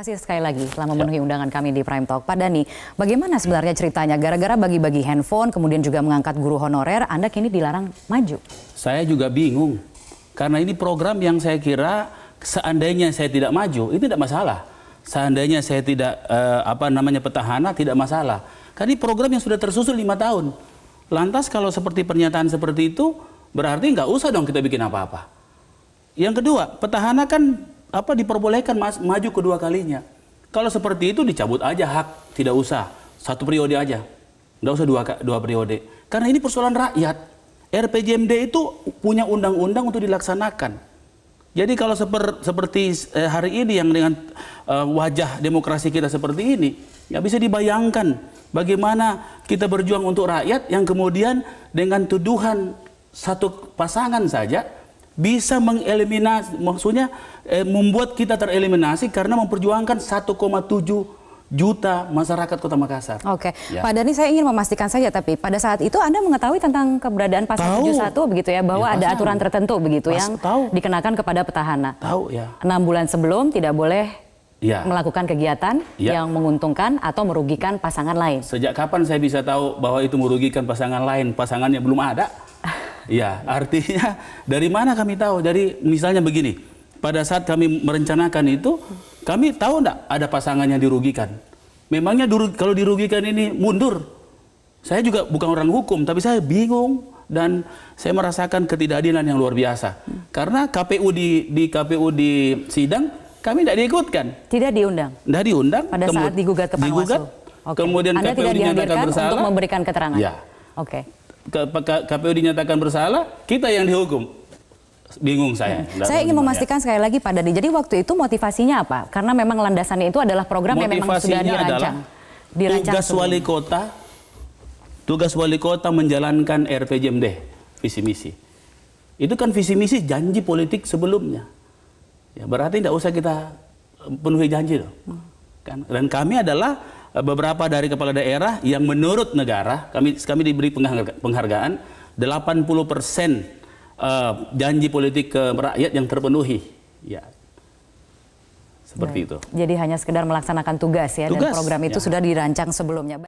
kasih sekali lagi telah ya. memenuhi undangan kami di Prime Talk. Pak Dani, bagaimana sebenarnya ceritanya? Gara-gara bagi-bagi handphone, kemudian juga mengangkat guru honorer, Anda kini dilarang maju. Saya juga bingung. Karena ini program yang saya kira seandainya saya tidak maju, itu tidak masalah. Seandainya saya tidak, eh, apa namanya, petahana, tidak masalah. Karena ini program yang sudah tersusun lima tahun. Lantas kalau seperti pernyataan seperti itu, berarti nggak usah dong kita bikin apa-apa. Yang kedua, petahana kan apa diperbolehkan mas, maju kedua kalinya. Kalau seperti itu dicabut aja hak, tidak usah satu periode aja, nggak usah dua dua periode. Karena ini persoalan rakyat. RPJMD itu punya undang-undang untuk dilaksanakan. Jadi kalau seper, seperti eh, hari ini yang dengan uh, wajah demokrasi kita seperti ini, ya bisa dibayangkan bagaimana kita berjuang untuk rakyat yang kemudian dengan tuduhan satu pasangan saja bisa mengeliminasi, maksudnya eh, membuat kita tereliminasi karena memperjuangkan 1,7 juta masyarakat Kota Makassar. Oke, ya. Pak Dhani saya ingin memastikan saja tapi pada saat itu Anda mengetahui tentang keberadaan pasal tahu. 71 begitu ya bahwa ya, ada aturan tertentu begitu Pas, yang tahu. dikenakan kepada petahana. Tahu ya. 6 bulan sebelum tidak boleh ya. melakukan kegiatan ya. yang menguntungkan atau merugikan pasangan lain. Sejak kapan saya bisa tahu bahwa itu merugikan pasangan lain? Pasangannya belum ada. Iya, artinya dari mana kami tahu? Dari misalnya begini, pada saat kami merencanakan itu, kami tahu enggak ada pasangan yang dirugikan. Memangnya dirugi, kalau dirugikan ini mundur. Saya juga bukan orang hukum, tapi saya bingung dan saya merasakan ketidakadilan yang luar biasa. Karena KPU di di KPU di sidang kami tidak diikutkan. Tidak diundang. Tidak diundang. Pada saat digugat ke Panwaslu. Digugat. Oke. Kemudian Anda KPU tidak dihadirkan untuk memberikan keterangan. Ya. Oke. KPU dinyatakan bersalah, kita yang dihukum. Bingung saya. Hmm. Saya ingin ya. memastikan ya. sekali lagi Pak Dadi, Jadi waktu itu motivasinya apa? Karena memang landasannya itu adalah program yang memang sudah dirancang. Dirancang tugas sebelum. wali kota tugas wali kota menjalankan RPJMD visi misi. Itu kan visi misi janji politik sebelumnya. Ya berarti tidak usah kita penuhi janji dong. Hmm. Kan dan kami adalah beberapa dari kepala daerah yang menurut negara kami kami diberi penghargaan 80 persen uh, janji politik ke rakyat yang terpenuhi. Ya, seperti ya. itu. Jadi hanya sekedar melaksanakan tugas ya tugas, dan program itu ya. sudah dirancang sebelumnya.